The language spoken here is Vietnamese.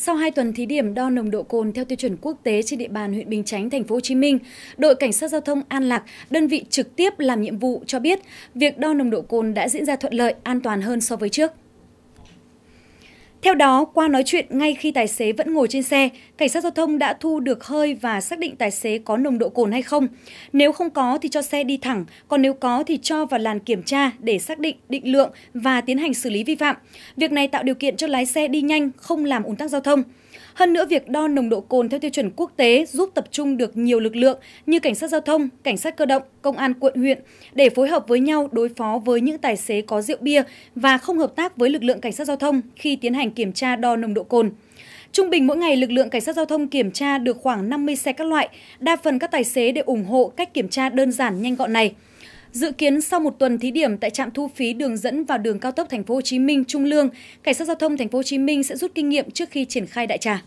Sau 2 tuần thí điểm đo nồng độ cồn theo tiêu chuẩn quốc tế trên địa bàn huyện Bình Chánh, thành phố Hồ Chí Minh, đội cảnh sát giao thông An Lạc, đơn vị trực tiếp làm nhiệm vụ cho biết, việc đo nồng độ cồn đã diễn ra thuận lợi, an toàn hơn so với trước. Theo đó, qua nói chuyện ngay khi tài xế vẫn ngồi trên xe, cảnh sát giao thông đã thu được hơi và xác định tài xế có nồng độ cồn hay không. Nếu không có thì cho xe đi thẳng, còn nếu có thì cho vào làn kiểm tra để xác định định lượng và tiến hành xử lý vi phạm. Việc này tạo điều kiện cho lái xe đi nhanh, không làm ùn tắc giao thông. Hơn nữa, việc đo nồng độ cồn theo tiêu chuẩn quốc tế giúp tập trung được nhiều lực lượng như cảnh sát giao thông, cảnh sát cơ động, công an quận huyện để phối hợp với nhau đối phó với những tài xế có rượu bia và không hợp tác với lực lượng cảnh sát giao thông khi tiến hành hành kiểm tra đo nồng độ cồn. Trung bình mỗi ngày lực lượng cảnh sát giao thông kiểm tra được khoảng 50 xe các loại, đa phần các tài xế đều ủng hộ cách kiểm tra đơn giản nhanh gọn này. Dự kiến sau một tuần thí điểm tại trạm thu phí đường dẫn vào đường cao tốc Thành phố Hồ Chí Minh Trung Lương, cảnh sát giao thông Thành phố Hồ Chí Minh sẽ rút kinh nghiệm trước khi triển khai đại trà.